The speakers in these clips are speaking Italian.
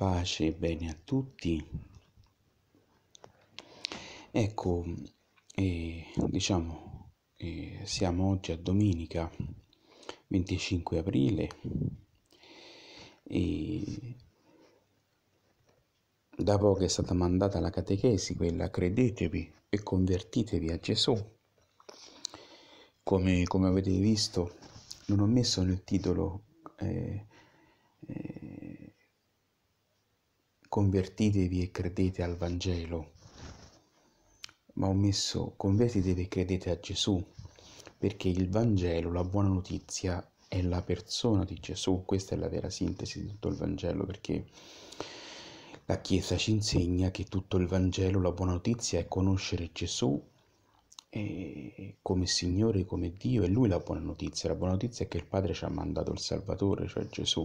pace e bene a tutti. Ecco, eh, diciamo, eh, siamo oggi a domenica 25 aprile e da poco è stata mandata la catechesi, quella credetevi e convertitevi a Gesù. Come, come avete visto, non ho messo nel titolo eh, convertitevi e credete al Vangelo, ma ho messo convertitevi e credete a Gesù, perché il Vangelo, la buona notizia, è la persona di Gesù, questa è la vera sintesi di tutto il Vangelo, perché la Chiesa ci insegna che tutto il Vangelo, la buona notizia è conoscere Gesù come Signore, come Dio, e Lui la buona notizia. La buona notizia è che il Padre ci ha mandato il Salvatore, cioè Gesù,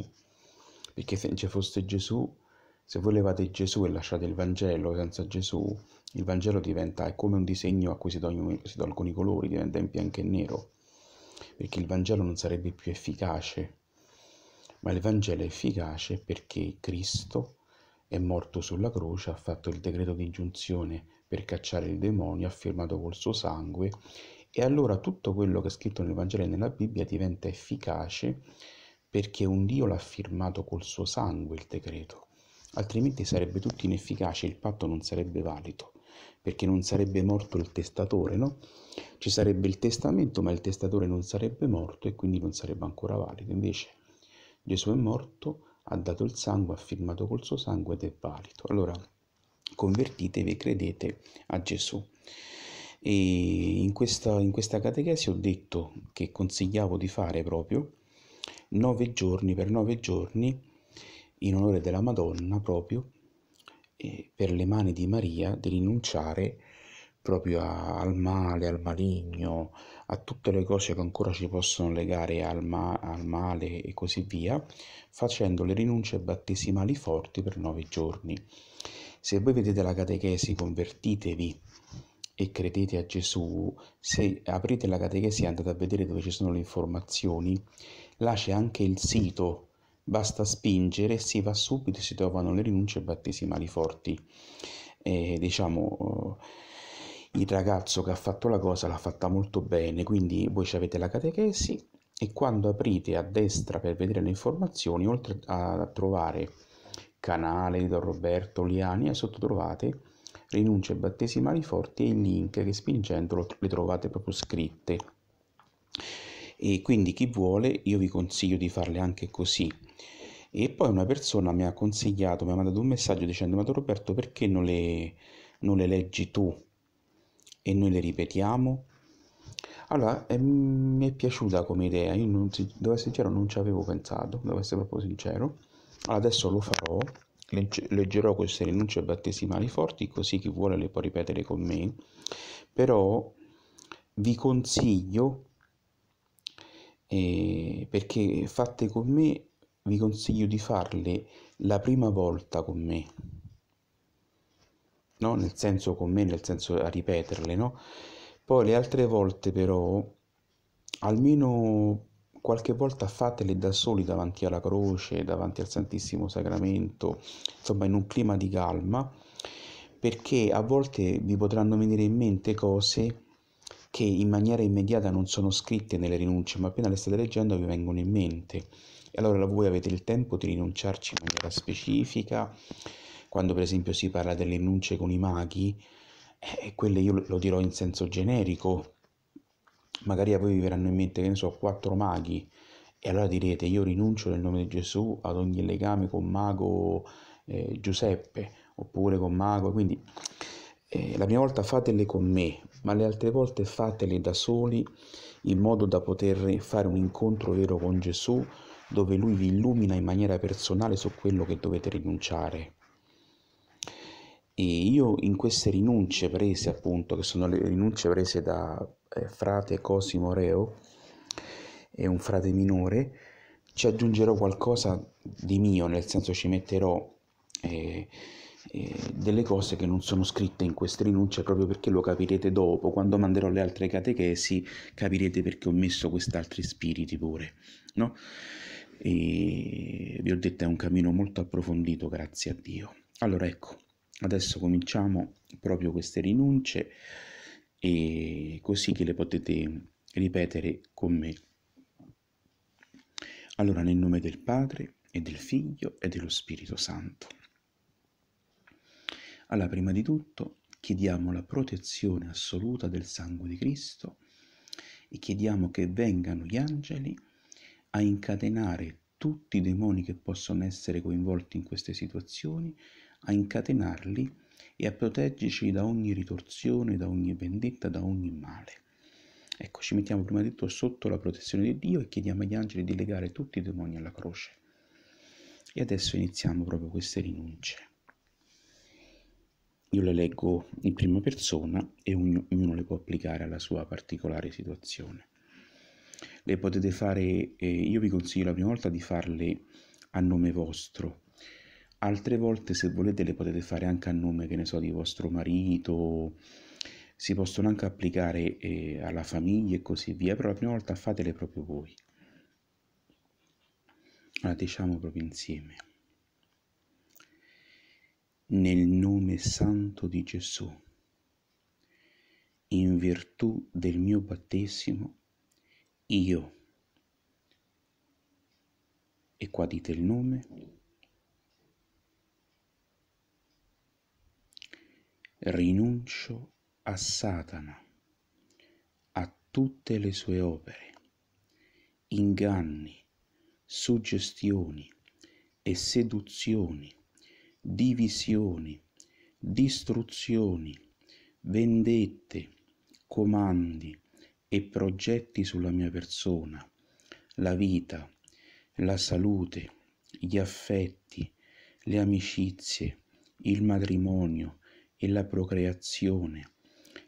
perché se non ci fosse Gesù se voi levate Gesù e lasciate il Vangelo senza Gesù, il Vangelo diventa, è come un disegno a cui si tolgono, si tolgono i colori, diventa in bianco e nero, perché il Vangelo non sarebbe più efficace. Ma il Vangelo è efficace perché Cristo è morto sulla croce, ha fatto il decreto di ingiunzione per cacciare il demonio, ha firmato col suo sangue e allora tutto quello che è scritto nel Vangelo e nella Bibbia diventa efficace perché un Dio l'ha firmato col suo sangue il decreto altrimenti sarebbe tutto inefficace, il patto non sarebbe valido, perché non sarebbe morto il testatore, no? Ci sarebbe il testamento, ma il testatore non sarebbe morto e quindi non sarebbe ancora valido. Invece Gesù è morto, ha dato il sangue, ha firmato col suo sangue ed è valido. Allora convertitevi e credete a Gesù. E in questa, in questa catechesi ho detto che consigliavo di fare proprio nove giorni per nove giorni in onore della Madonna proprio eh, per le mani di Maria di rinunciare proprio a, al male, al maligno, a tutte le cose che ancora ci possono legare al, ma, al male e così via, facendo le rinunce battesimali forti per nove giorni. Se voi vedete la catechesi, convertitevi e credete a Gesù, se aprite la catechesi e andate a vedere dove ci sono le informazioni, là c'è anche il sito basta spingere, si va subito e si trovano le rinunce battesimali forti. E, diciamo, eh, il ragazzo che ha fatto la cosa l'ha fatta molto bene, quindi voi avete la catechesi e quando aprite a destra per vedere le informazioni, oltre a trovare canale di Don Roberto Liani, sotto trovate rinunce battesimali forti e il link che spingendolo le trovate proprio scritte e quindi chi vuole io vi consiglio di farle anche così. E poi una persona mi ha consigliato, mi ha mandato un messaggio dicendo: Ma Roberto, perché non le, non le leggi tu e noi le ripetiamo? Allora, eh, mi è piaciuta come idea, io non, devo essere sincero, non ci avevo pensato, devo essere proprio sincero. Allora, adesso lo farò, leggerò queste rinunce battesimali forti, così chi vuole le può ripetere con me, però vi consiglio eh, perché fatte con me vi consiglio di farle la prima volta con me. No? Nel senso con me, nel senso a ripeterle, no? Poi le altre volte però, almeno qualche volta fatele da soli davanti alla croce, davanti al Santissimo Sacramento, insomma in un clima di calma, perché a volte vi potranno venire in mente cose che in maniera immediata non sono scritte nelle rinunce, ma appena le state leggendo vi vengono in mente. E allora voi avete il tempo di rinunciarci in maniera specifica, quando per esempio si parla delle rinunce con i maghi, eh, quelle io lo dirò in senso generico, magari a voi vi verranno in mente, che ne so, quattro maghi, e allora direte io rinuncio nel nome di Gesù ad ogni legame con mago eh, Giuseppe, oppure con mago, quindi eh, la mia volta fatele con me, ma le altre volte fatele da soli in modo da poter fare un incontro vero con Gesù dove lui vi illumina in maniera personale su quello che dovete rinunciare. E io in queste rinunce prese, appunto, che sono le rinunce prese da eh, frate Cosimo Reo, è un frate minore, ci aggiungerò qualcosa di mio, nel senso ci metterò eh, eh, delle cose che non sono scritte in queste rinunce proprio perché lo capirete dopo, quando manderò le altre catechesi capirete perché ho messo questi altri spiriti pure, no? E vi ho detto è un cammino molto approfondito, grazie a Dio. Allora ecco, adesso cominciamo proprio queste rinunce e così che le potete ripetere con me. Allora nel nome del Padre e del Figlio e dello Spirito Santo. Allora, prima di tutto, chiediamo la protezione assoluta del sangue di Cristo e chiediamo che vengano gli angeli a incatenare tutti i demoni che possono essere coinvolti in queste situazioni, a incatenarli e a proteggerci da ogni ritorsione, da ogni vendetta, da ogni male. Ecco, ci mettiamo prima di tutto sotto la protezione di Dio e chiediamo agli angeli di legare tutti i demoni alla croce. E adesso iniziamo proprio queste rinunce io le leggo in prima persona e ognuno le può applicare alla sua particolare situazione. Le potete fare, eh, io vi consiglio la prima volta di farle a nome vostro, altre volte se volete le potete fare anche a nome, che ne so, di vostro marito, si possono anche applicare eh, alla famiglia e così via, però la prima volta fatele proprio voi. La diciamo proprio insieme nel nome santo di Gesù, in virtù del mio battesimo, io, e qua dite il nome, rinuncio a Satana, a tutte le sue opere, inganni, suggestioni e seduzioni divisioni, distruzioni, vendette, comandi e progetti sulla mia persona, la vita, la salute, gli affetti, le amicizie, il matrimonio e la procreazione,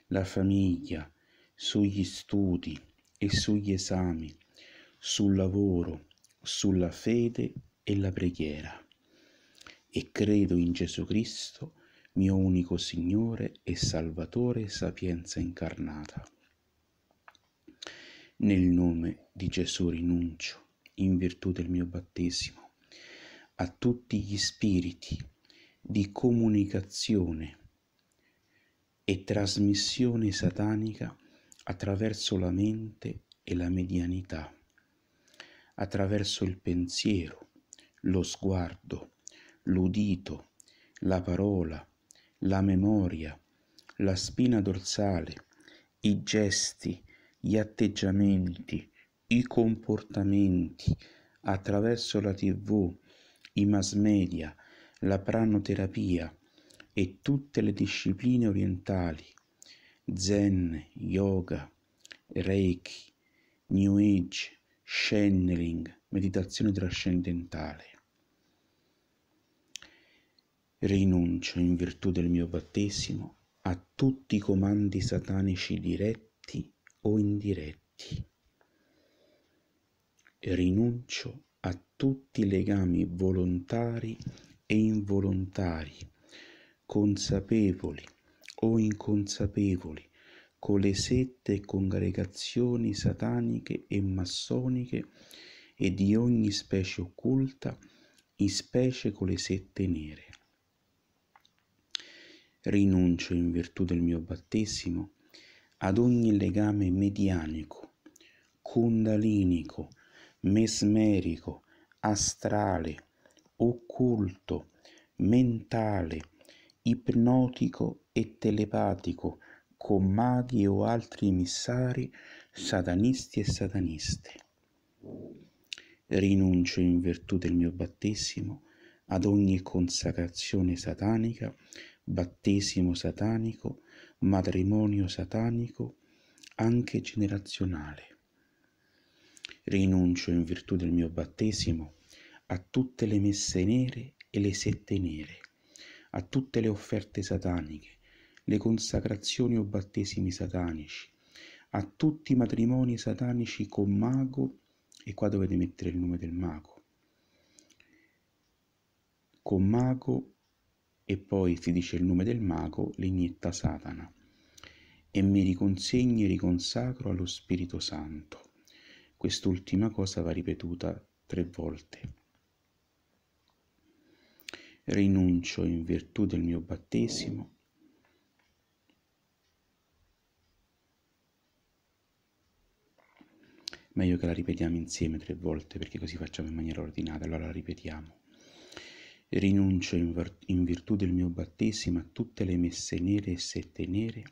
la famiglia, sugli studi e sugli esami, sul lavoro, sulla fede e la preghiera e credo in Gesù Cristo, mio unico Signore e Salvatore sapienza incarnata. Nel nome di Gesù rinuncio, in virtù del mio battesimo, a tutti gli spiriti di comunicazione e trasmissione satanica attraverso la mente e la medianità, attraverso il pensiero, lo sguardo, l'udito, la parola, la memoria, la spina dorsale, i gesti, gli atteggiamenti, i comportamenti attraverso la tv, i mass media, la pranoterapia e tutte le discipline orientali, zen, yoga, reiki, new age, channeling, meditazione trascendentale. Rinuncio, in virtù del mio battesimo, a tutti i comandi satanici diretti o indiretti. Rinuncio a tutti i legami volontari e involontari, consapevoli o inconsapevoli, con le sette congregazioni sataniche e massoniche e di ogni specie occulta, in specie con le sette nere rinuncio in virtù del mio battesimo ad ogni legame medianico, kundalinico, mesmerico, astrale, occulto, mentale, ipnotico e telepatico con maghi o altri emissari, satanisti e sataniste. Rinuncio in virtù del mio battesimo ad ogni consacrazione satanica battesimo satanico, matrimonio satanico, anche generazionale. Rinuncio in virtù del mio battesimo a tutte le messe nere e le sette nere, a tutte le offerte sataniche, le consacrazioni o battesimi satanici, a tutti i matrimoni satanici con mago, e qua dovete mettere il nome del mago, con mago e poi si dice il nome del mago, le inietta Satana. E mi riconsegni e riconsacro allo Spirito Santo. Quest'ultima cosa va ripetuta tre volte. Rinuncio in virtù del mio battesimo meglio che la ripetiamo insieme tre volte perché così facciamo in maniera ordinata, allora la ripetiamo. Rinuncio in, virtù del mio battesimo a tutte le messe nere e sette nere,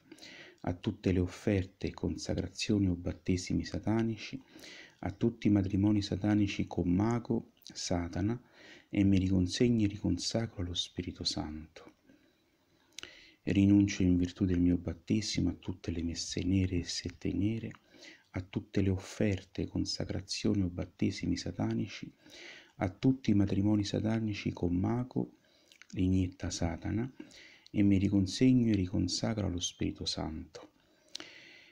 a tutte le offerte, consacrazioni o battesimi satanici, a tutti i matrimoni satanici con mago, Satana, e mi riconsegno e riconsacro allo Spirito Santo. Rinuncio in virtù del mio battesimo a tutte le messe nere e sette nere, a tutte le offerte, consacrazioni o battesimi satanici, a tutti i matrimoni satanici con Maco, l'inietta Satana, e mi riconsegno e riconsacro allo Spirito Santo.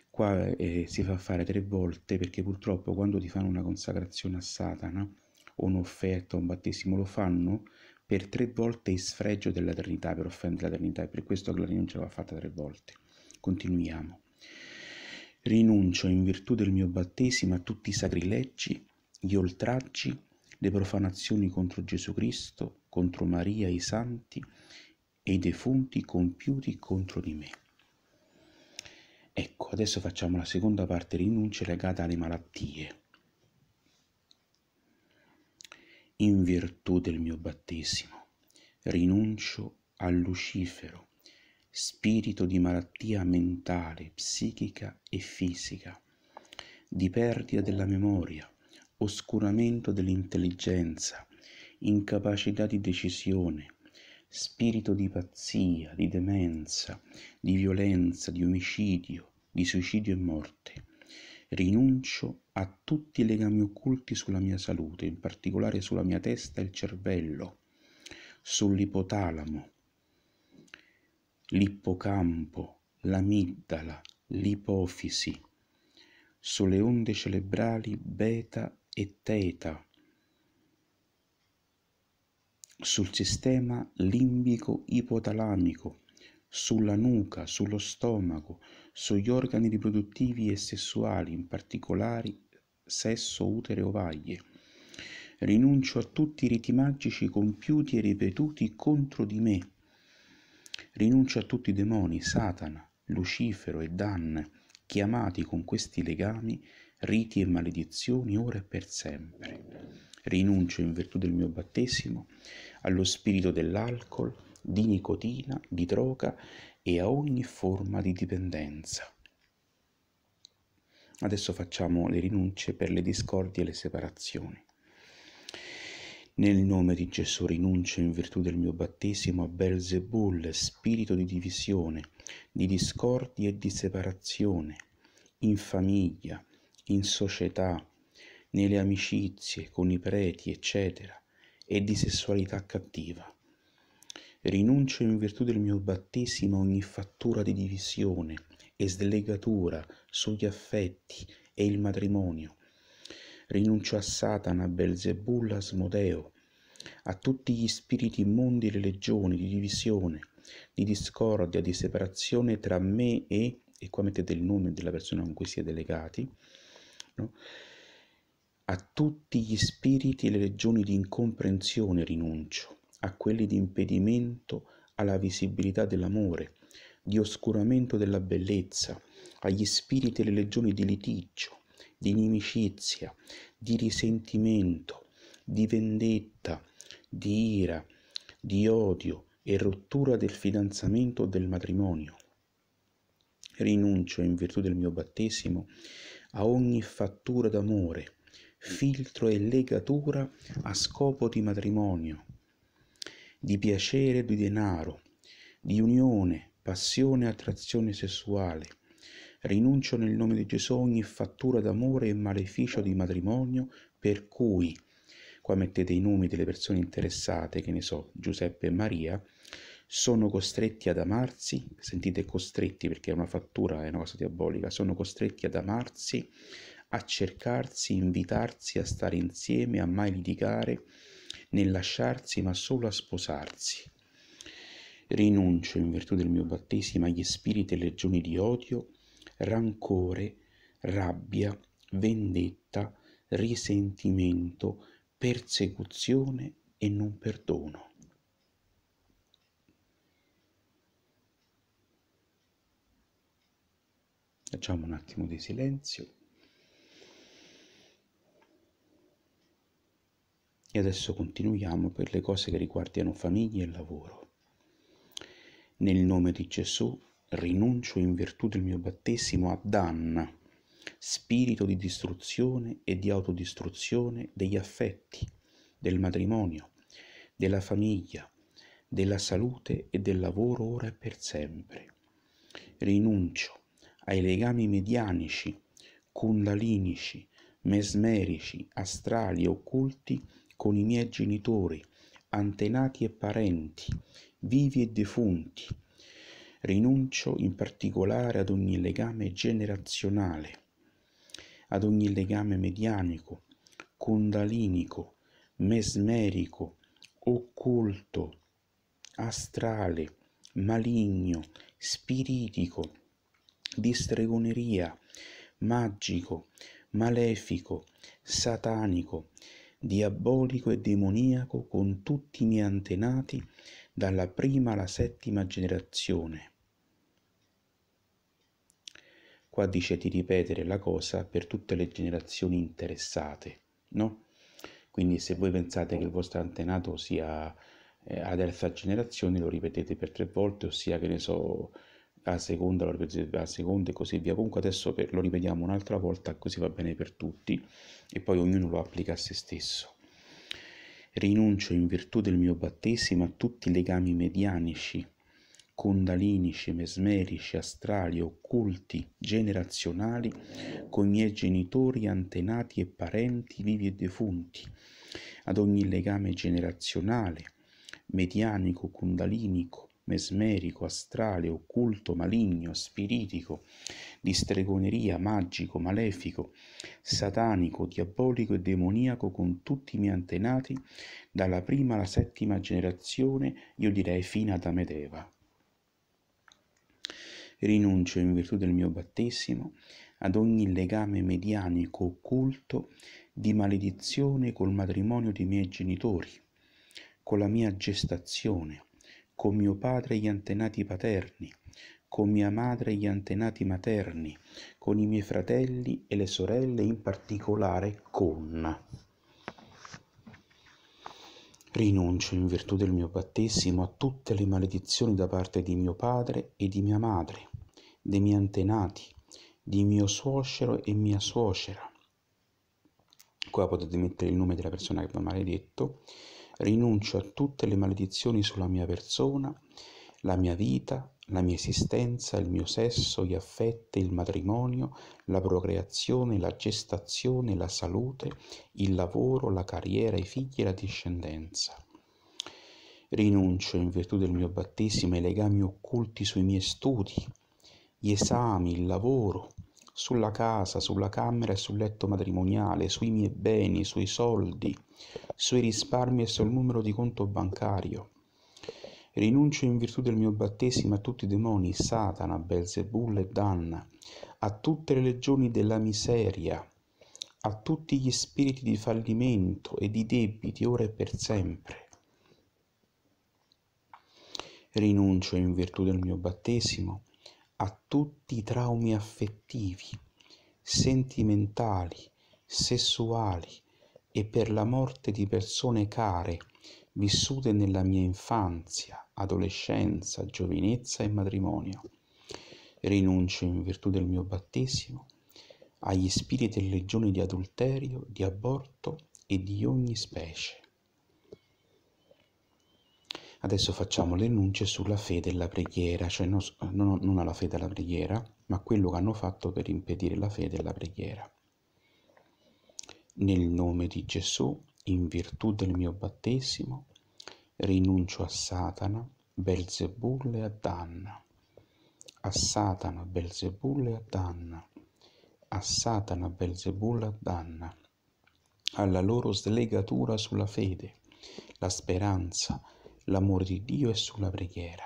Qua eh, si fa fare tre volte perché purtroppo quando ti fanno una consacrazione a Satana o un'offerta o un battesimo lo fanno per tre volte in sfregio dell'eternità, per offendere l'eternità e per questo che la rinuncia va fatta tre volte. Continuiamo. Rinuncio in virtù del mio battesimo a tutti i sacrileggi, gli oltraggi, le profanazioni contro Gesù Cristo, contro Maria e i santi e i defunti compiuti contro di me. Ecco, adesso facciamo la seconda parte rinunce legata alle malattie. In virtù del mio battesimo, rinuncio a Lucifero, spirito di malattia mentale, psichica e fisica, di perdita della memoria, oscuramento dell'intelligenza, incapacità di decisione, spirito di pazzia, di demenza, di violenza, di omicidio, di suicidio e morte. Rinuncio a tutti i legami occulti sulla mia salute, in particolare sulla mia testa e il cervello, sull'ipotalamo, l'ippocampo, l'amiddala, l'ipofisi, sulle onde cerebrali beta e teta sul sistema limbico ipotalamico, sulla nuca, sullo stomaco, sugli organi riproduttivi e sessuali, in particolare sesso, utere e ovaglie. Rinuncio a tutti i riti magici compiuti e ripetuti contro di me. Rinuncio a tutti i demoni, Satana, Lucifero e Dan, chiamati con questi legami riti e maledizioni ora e per sempre. Rinuncio in virtù del mio battesimo allo spirito dell'alcol, di nicotina, di droga e a ogni forma di dipendenza. Adesso facciamo le rinunce per le discordie e le separazioni. Nel nome di Gesù rinuncio in virtù del mio battesimo a Belzebul, spirito di divisione, di discordia e di separazione, in famiglia, in società, nelle amicizie, con i preti, eccetera, e di sessualità cattiva. Rinuncio in virtù del mio battesimo a ogni fattura di divisione e slegatura sugli affetti e il matrimonio. Rinuncio a Satana, a Belzebulla, a Smodeo, a tutti gli spiriti immondi e legioni di divisione, di discordia, di separazione tra me e, e qua mettete il nome della persona con cui siete legati, eterno, a tutti gli spiriti e le legioni di incomprensione rinuncio, a quelli di impedimento alla visibilità dell'amore, di oscuramento della bellezza, agli spiriti e le legioni di litigio, di inimicizia, di risentimento, di vendetta, di ira, di odio e rottura del fidanzamento o del matrimonio. Rinuncio in virtù del mio battesimo a ogni fattura d'amore, filtro e legatura a scopo di matrimonio, di piacere e di denaro, di unione, passione e attrazione sessuale. Rinuncio nel nome di Gesù ogni fattura d'amore e maleficio di matrimonio per cui, qua mettete i nomi delle persone interessate, che ne so, Giuseppe e Maria, sono costretti ad amarsi, sentite costretti perché è una fattura, è una cosa diabolica, sono costretti ad amarsi, a cercarsi, invitarsi a stare insieme, a mai litigare, nel lasciarsi ma solo a sposarsi. Rinuncio in virtù del mio battesimo agli spiriti e legioni di odio, rancore, rabbia, vendetta, risentimento, persecuzione e non perdono. Facciamo un attimo di silenzio. E adesso continuiamo per le cose che riguardano famiglia e lavoro. Nel nome di Gesù rinuncio in virtù del mio battesimo a danna, spirito di distruzione e di autodistruzione degli affetti, del matrimonio, della famiglia, della salute e del lavoro ora e per sempre. Rinuncio ai legami medianici, kundalinici, mesmerici, astrali, e occulti con i miei genitori, antenati e parenti, vivi e defunti. Rinuncio in particolare ad ogni legame generazionale, ad ogni legame medianico, kundalinico, mesmerico, occulto, astrale, maligno, spiritico, di stregoneria, magico, malefico, satanico, diabolico e demoniaco con tutti i miei antenati dalla prima alla settima generazione. Qua dice di ripetere la cosa per tutte le generazioni interessate, no? Quindi se voi pensate che il vostro antenato sia eh, la terza generazione, lo ripetete per tre volte, ossia che ne so, a seconda, a seconda e così via. Comunque adesso per, lo ripetiamo un'altra volta, così va bene per tutti e poi ognuno lo applica a se stesso. Rinuncio in virtù del mio battesimo a tutti i legami medianici, condalinici, mesmerici, astrali, occulti, generazionali, con i miei genitori, antenati e parenti vivi e defunti, ad ogni legame generazionale, medianico, condalinico, mesmerico, astrale, occulto, maligno, spiritico, di stregoneria, magico, malefico, satanico, diabolico e demoniaco con tutti i miei antenati, dalla prima alla settima generazione, io direi fino ad Amedeva. Rinuncio in virtù del mio battesimo ad ogni legame medianico occulto di maledizione col matrimonio dei miei genitori, con la mia gestazione, con mio padre gli antenati paterni, con mia madre gli antenati materni, con i miei fratelli e le sorelle, in particolare con. Rinuncio in virtù del mio battesimo a tutte le maledizioni da parte di mio padre e di mia madre, dei miei antenati, di mio suocero e mia suocera. Qua potete mettere il nome della persona che mi ha maledetto Rinuncio a tutte le maledizioni sulla mia persona, la mia vita, la mia esistenza, il mio sesso, gli affetti, il matrimonio, la procreazione, la gestazione, la salute, il lavoro, la carriera, i figli e la discendenza. Rinuncio in virtù del mio battesimo ai legami occulti sui miei studi, gli esami, il lavoro, sulla casa, sulla camera e sul letto matrimoniale, sui miei beni, sui soldi, sui risparmi e sul numero di conto bancario. Rinuncio in virtù del mio battesimo a tutti i demoni, Satana, Belzebul e Danna, a tutte le legioni della miseria, a tutti gli spiriti di fallimento e di debiti ora e per sempre. Rinuncio in virtù del mio battesimo a tutti i traumi affettivi, sentimentali, sessuali e per la morte di persone care vissute nella mia infanzia, adolescenza, giovinezza e matrimonio. Rinuncio in virtù del mio battesimo agli spiriti e legioni di adulterio, di aborto e di ogni specie. Adesso facciamo le nunce sulla fede e la preghiera, cioè non, eh, non, alla fede e alla preghiera, ma quello che hanno fatto per impedire la fede e la preghiera. Nel nome di Gesù, in virtù del mio battesimo, rinuncio a Satana, Belzebul e a Danna. A Satana, Belzebul e a Danna. A Satana, Belzebul e a Danna. Alla loro slegatura sulla fede, la speranza, la speranza, l'amore di Dio è sulla preghiera.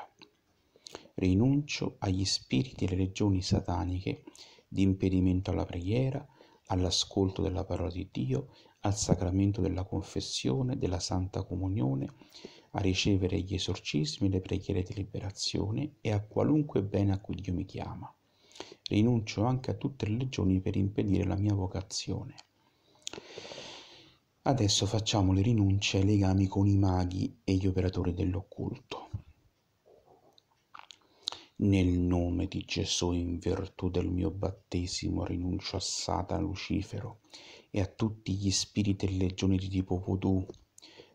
Rinuncio agli spiriti e alle legioni sataniche di impedimento alla preghiera, all'ascolto della parola di Dio, al sacramento della confessione, della santa comunione, a ricevere gli esorcismi, le preghiere di liberazione e a qualunque bene a cui Dio mi chiama. Rinuncio anche a tutte le legioni per impedire la mia vocazione. Adesso facciamo le rinunce ai legami con i maghi e gli operatori dell'occulto. Nel nome di Gesù, in virtù del mio battesimo, rinuncio a Satana, Lucifero e a tutti gli spiriti e legioni di tipo voodoo,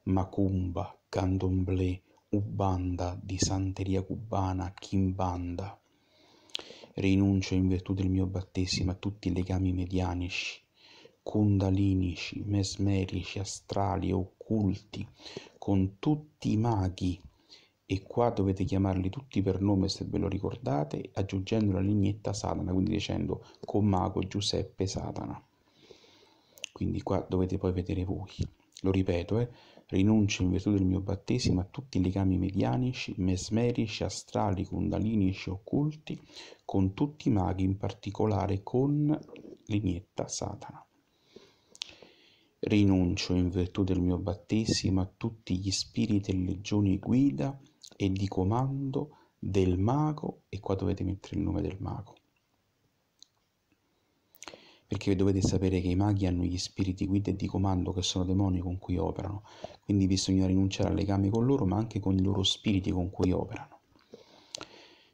macumba, candomblé, ubanda, di santeria cubana, kimbanda. Rinuncio in virtù del mio battesimo a tutti i legami medianici kundalinici, mesmerici, astrali, occulti, con tutti i maghi, e qua dovete chiamarli tutti per nome se ve lo ricordate, aggiungendo la lignetta Satana, quindi dicendo con mago Giuseppe Satana. Quindi qua dovete poi vedere voi. Lo ripeto, eh, rinuncio in virtù del mio battesimo a tutti i legami medianici, mesmerici, astrali, kundalinici, occulti, con tutti i maghi, in particolare con lignetta Satana. Rinuncio in virtù del mio battesimo a tutti gli spiriti e legioni guida e di comando del mago e qua dovete mettere il nome del mago. Perché dovete sapere che i maghi hanno gli spiriti guida e di comando che sono demoni con cui operano, quindi bisogna rinunciare al legame con loro ma anche con i loro spiriti con cui operano.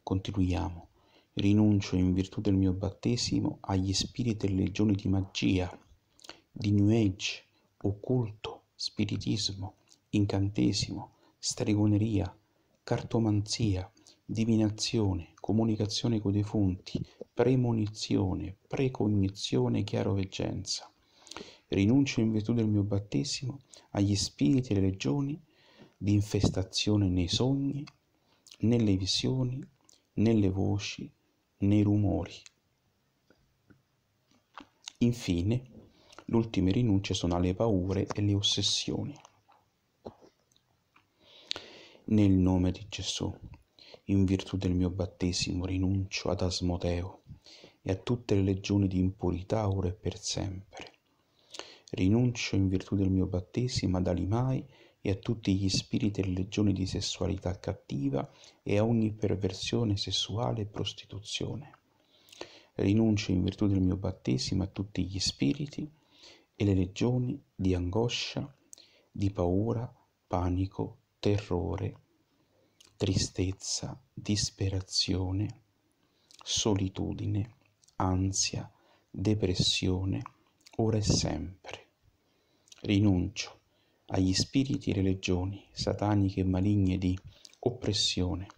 Continuiamo. Rinuncio in virtù del mio battesimo agli spiriti e legioni di magia di New Age, occulto, spiritismo, incantesimo, stregoneria, cartomanzia, divinazione, comunicazione con i defunti, premonizione, precognizione, e chiaroveggenza. Rinuncio in virtù del mio battesimo agli spiriti e alle legioni di infestazione nei sogni, nelle visioni, nelle voci, nei rumori. Infine, le ultime rinunce sono alle paure e le ossessioni. Nel nome di Gesù, in virtù del mio battesimo, rinuncio ad Asmodeo e a tutte le legioni di impurità ora e per sempre. Rinuncio in virtù del mio battesimo ad Alimai e a tutti gli spiriti e le legioni di sessualità cattiva e a ogni perversione sessuale e prostituzione. Rinuncio in virtù del mio battesimo a tutti gli spiriti e le legioni di angoscia, di paura, panico, terrore, tristezza, disperazione, solitudine, ansia, depressione, ora e sempre. Rinuncio agli spiriti e le legioni sataniche e maligne di oppressione,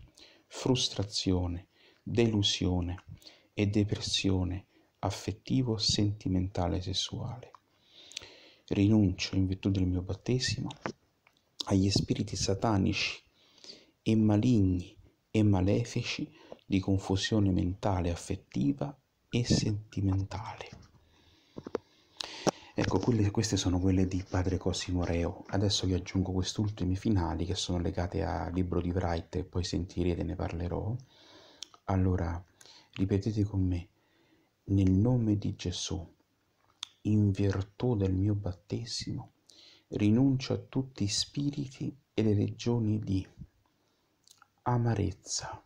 frustrazione, delusione e depressione affettivo, sentimentale e sessuale rinuncio in virtù del mio battesimo agli spiriti satanici e maligni e malefici di confusione mentale, affettiva e sentimentale. Ecco, quelle, queste sono quelle di padre Cosimo Reo. Adesso vi aggiungo quest'ultimi finali che sono legate al libro di Wright e poi sentirete, ne parlerò. Allora, ripetete con me, nel nome di Gesù in virtù del mio battesimo, rinuncio a tutti i spiriti e le regioni di amarezza,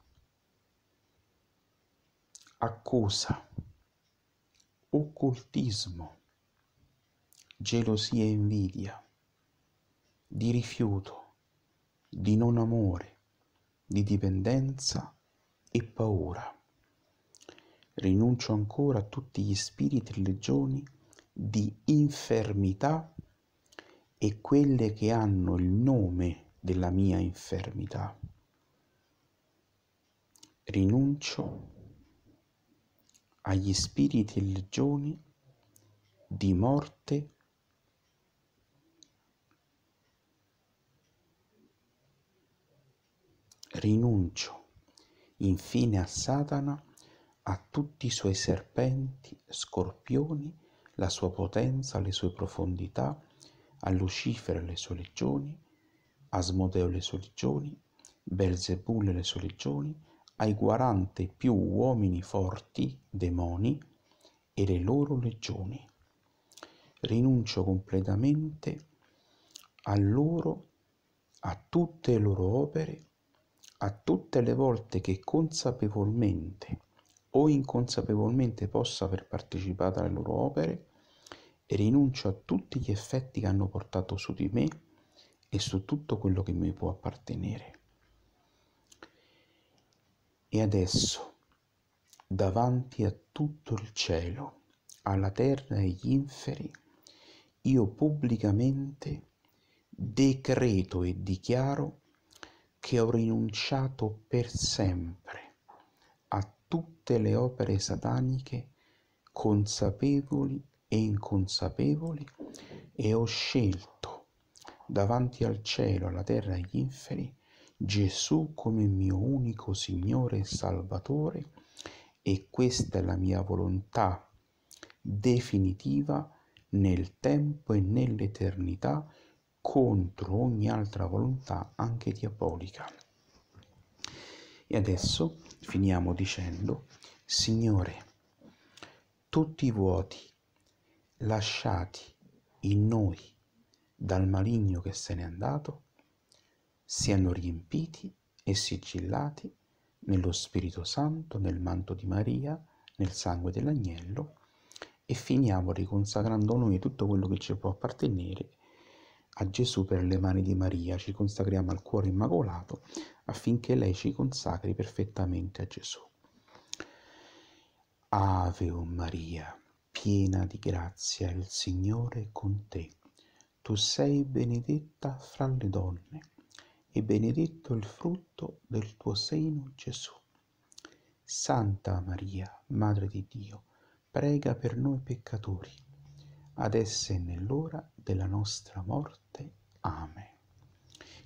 accusa, occultismo, gelosia e invidia, di rifiuto, di non amore, di dipendenza e paura. Rinuncio ancora a tutti gli spiriti e legioni di infermità e quelle che hanno il nome della mia infermità. Rinuncio agli spiriti e legioni di morte rinuncio infine a Satana, a tutti i suoi serpenti, scorpioni la sua potenza, le sue profondità, a Lucifero le sue legioni, a Smodeo le sue legioni, Belzebul le sue legioni, ai quarante più uomini forti, demoni, e le loro legioni. Rinuncio completamente a loro, a tutte le loro opere, a tutte le volte che consapevolmente o inconsapevolmente possa aver partecipato alle loro opere e rinuncio a tutti gli effetti che hanno portato su di me e su tutto quello che mi può appartenere. E adesso, davanti a tutto il cielo, alla terra e agli inferi, io pubblicamente decreto e dichiaro che ho rinunciato per sempre tutte le opere sataniche, consapevoli e inconsapevoli, e ho scelto davanti al cielo, alla terra e agli inferi Gesù come mio unico Signore e Salvatore e questa è la mia volontà definitiva nel tempo e nell'eternità contro ogni altra volontà anche diabolica. E adesso finiamo dicendo, Signore, tutti i vuoti lasciati in noi dal maligno che se n'è andato, siano riempiti e sigillati nello Spirito Santo, nel manto di Maria, nel sangue dell'agnello e finiamo riconsacrando a noi tutto quello che ci può appartenere a Gesù per le mani di Maria, ci consacriamo al cuore immacolato affinché lei ci consacri perfettamente a Gesù. Ave o Maria, piena di grazia, il Signore è con te. Tu sei benedetta fra le donne e benedetto il frutto del tuo seno, Gesù. Santa Maria, Madre di Dio, prega per noi peccatori, adesso e nell'ora della nostra morte. Amen.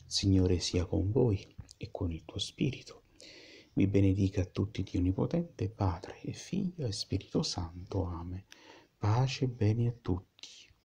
Signore sia con voi e con il tuo spirito. Vi benedica a tutti Dio Onnipotente, Padre e Figlio e Spirito Santo. Amen. Pace e bene a tutti.